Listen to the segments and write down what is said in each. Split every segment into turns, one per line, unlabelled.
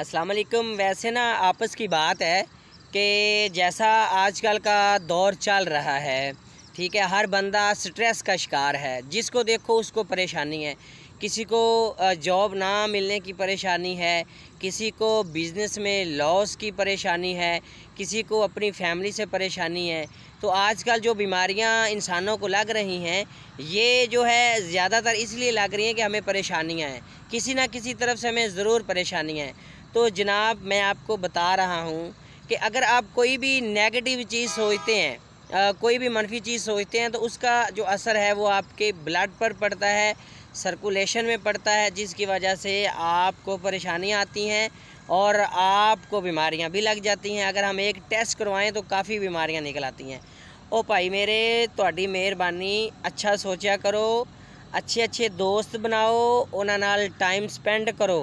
असलकम वैसे ना आपस की बात है कि जैसा आजकल का दौर चल रहा है ठीक है हर बंदा स्ट्रेस का शिकार है जिसको देखो उसको परेशानी है किसी को जॉब ना मिलने की परेशानी है किसी को बिज़नेस में लॉस की परेशानी है किसी को अपनी फैमिली से परेशानी है तो आजकल जो बीमारियां इंसानों को लग रही हैं ये जो है ज़्यादातर इसलिए लग रही हैं कि हमें परेशानियां हैं किसी ना किसी तरफ से हमें ज़रूर परेशानियां हैं तो जनाब मैं आपको बता रहा हूँ कि अगर आप कोई भी नेगेटिव चीज़ सोचते हैं आ, कोई भी मनफी चीज़ सोचते हैं तो उसका जो असर है वो आपके ब्लड पर पड़ता है सर्कुलेशन में पड़ता है जिसकी वजह से आपको परेशानियाँ आती हैं और आपको बीमारियाँ भी लग जाती हैं अगर हम एक टेस्ट करवाएँ तो काफ़ी बीमारियाँ निकल आती हैं ओ भाई मेरे थोड़ी मेहरबानी अच्छा सोचा करो अच्छे अच्छे दोस्त बनाओ ਉਹਨਾਂ टाइम स्पेंड करो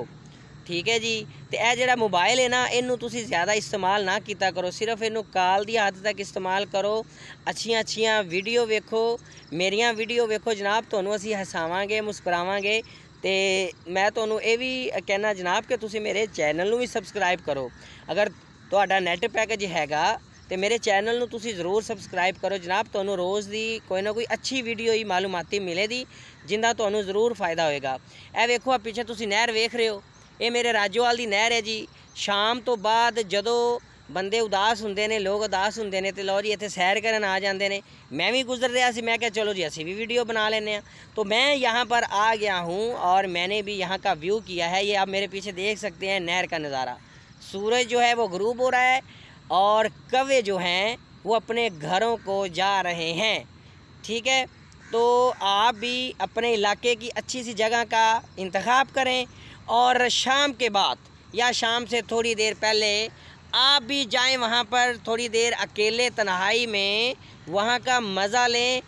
ठीक है जी ਤੇ ਇਹ ਜਿਹੜਾ ਮੋਬਾਈਲ ਹੈ ਨਾ ਇਹਨੂੰ ਤੁਸੀਂ ਜ਼ਿਆਦਾ ਇਸਤੇਮਾਲ ਨਾ ਕੀਤਾ ਕਰੋ ਸਿਰਫ ਇਹਨੂੰ ਕਾਲ ਦੀ ਹੱਦ ਤੱਕ ਇਸਤੇਮਾਲ ਕਰੋ ਅੱਛੀਆਂ ਅੱਛੀਆਂ ਵੀਡੀਓ ਵੇਖੋ ਮੇਰੀਆਂ ਵੀਡੀਓ ਵੇਖੋ ਜਨਾਬ ਤੁਹਾਨੂੰ ਅਸੀਂ ਹਸਾਵਾਂਗੇ ਮੁਸਕਰਾਵਾਂਗੇ ਤੇ ਮੈਂ ਤੁਹਾਨੂੰ ਇਹ ਵੀ ਕਹਿਣਾ ਜਨਾਬ ਕਿ ਤੁਸੀਂ ਮੇਰੇ ਚੈਨਲ ਨੂੰ ਵੀ ਸਬਸਕ੍ਰਾਈਬ ਕਰੋ ਅਗਰ ਤੁਹਾਡਾ ਨੈਟ ਪੈਕੇਜ ਹੈਗਾ ਤੇ ਮੇਰੇ ਚੈਨਲ ਨੂੰ ਤੁਸੀਂ ਜ਼ਰੂਰ ਸਬਸਕ੍ਰਾਈਬ ਕਰੋ ਜਨਾਬ ਤੁਹਾਨੂੰ ਰੋਜ਼ ਦੀ ਕੋਈ ਨਾ ਕੋਈ ਅੱਛੀ ਵੀਡੀਓ ਹੀ ਮਾਲੂਮਾਤੀ ਮਿਲੇਗੀ ਜਿੰਦਾ ਤੁਹਾਨੂੰ ਜ਼ਰੂਰ ਫਾਇਦਾ ਹੋਏਗਾ ਇਹ ਵੇਖੋ ਆ ਪਿੱਛੇ ਤੁਸੀਂ ਨਹਿਰ ਵੇਖ ਰਹੇ ਹੋ ये मेरे राजोवाल की नहर है जी शाम तो बाद जो बंदे उदास होंगे ने लोग उदास होंगे ने तो लो जी इतने सैर कर आ जाते हैं मैं भी गुजर रहा मैं क्या चलो जी ਜੀ भी वीडियो बना लेने तो मैं यहाँ पर आ गया हूँ और मैंने भी यहाँ का व्यू किया है ये आप मेरे पीछे देख सकते हैं नहर का नज़ारा सूरज जो है वो ग्रूब हो रहा है और कवे जो हैं वो अपने घरों को जा रहे हैं ठीक है तो आप भी अपने इलाके की अच्छी सी जगह का इंतखब करें और शाम के बाद या शाम से थोड़ी देर पहले आप भी जाएं वहाँ पर थोड़ी देर अकेले तन्हाई में वहाँ का मज़ा लें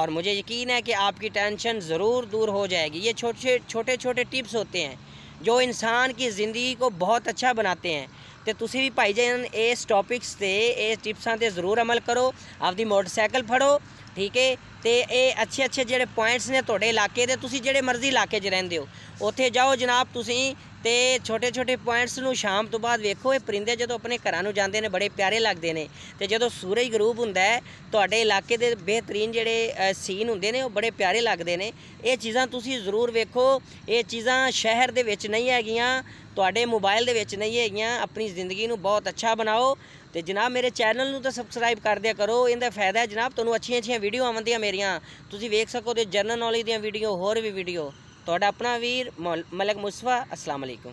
और मुझे यकीन है कि आपकी टेंशन ज़रूर दूर हो जाएगी ये छोटे छोटे छोटे टिप्स होते हैं जो इंसान की ज़िंदगी को बहुत अच्छा बनाते हैं ਤੇ ਤੁਸੀਂ ਵੀ ਭਾਈਜਾਨ ਇਸ ਟੌਪਿਕਸ ਤੇ ਇਸ ਟਿਪਸਾਂ ਤੇ ਜ਼ਰੂਰ ਅਮਲ ਕਰੋ ਆਪਦੀ ਮੋਟਰਸਾਈਕਲ ਫੜੋ ਠੀਕ ਹੈ ਤੇ ਇਹ ਅੱਛੇ ਅੱਛੇ ਜਿਹੜੇ ਪੁਆਇੰਟਸ ਨੇ ਤੁਹਾਡੇ ਇਲਾਕੇ ਦੇ ਤੁਸੀਂ ਜਿਹੜੇ ਮਰਜ਼ੀ ਇਲਾਕੇ 'ਚ ਰਹਿੰਦੇ ਹੋ ਉੱਥੇ ਜਾਓ ਜਨਾਬ ਤੁਸੀਂ ਤੇ ਛੋਟੇ ਛੋਟੇ ਪੁਆਇੰਟਸ ਨੂੰ ਸ਼ਾਮ ਤੋਂ ਬਾਅਦ ਵੇਖੋ ਇਹ ਪਰਿੰਦੇ ਜਦੋਂ ਆਪਣੇ ਘਰਾਂ ਨੂੰ ਜਾਂਦੇ ਨੇ ਬੜੇ ਪਿਆਰੇ ਲੱਗਦੇ ਨੇ ਤੇ ਜਦੋਂ ਸੂਰਜ ਗਰੂਬ ਹੁੰਦਾ ਹੈ ਤੁਹਾਡੇ ਇਲਾਕੇ ਦੇ ਬਿਹਤਰੀਨ ਜਿਹੜੇ ਸੀਨ ਹੁੰਦੇ ਨੇ ਉਹ ਬੜੇ ਪਿਆਰੇ ਲੱਗਦੇ ਨੇ ਇਹ ਚੀਜ਼ਾਂ ਤੁਸੀਂ ਜ਼ਰੂਰ ਵੇਖੋ ਇਹ ਚੀਜ਼ਾਂ ਸ਼ਹਿਰ ਦੇ ਵਿੱਚ ਨਹੀਂ ਹੈਗੀਆਂ ਤੁਹਾਡੇ ਮੋਬਾਈਲ ਦੇ ਵਿੱਚ ਨਹੀਂ ਹੈਗੀਆਂ ਆਪਣੀ ਜ਼ਿੰਦਗੀ ਨੂੰ ਬਹੁਤ ਅੱਛਾ ਬਣਾਓ ਤੇ ਜਨਾਬ ਮੇਰੇ ਚੈਨਲ ਨੂੰ ਤਾਂ ਸਬਸਕ੍ਰਾਈਬ ਕਰ ਦਿਆ ਕਰੋ ਇਹਦਾ ਫਾਇਦਾ ਹੈ ਜਨਾਬ ਤੁਹਾਨੂੰ ਅੱਛੀਆਂ ਅੱਛੀਆਂ ਵੀਡੀਓ ਆਉਂਦੀਆਂ ਮੇਰੀਆਂ ਤੁਸੀਂ ਵੇਖ ਸਕੋ ਤੇ ਜਨਰਲ ਨੌਲੇਜ ਦੀਆਂ ਵੀਡੀਓ ਹੋਰ ਵੀ ਵੀਡੀਓ तो अपना वीर मलिक मुसवा असलकुम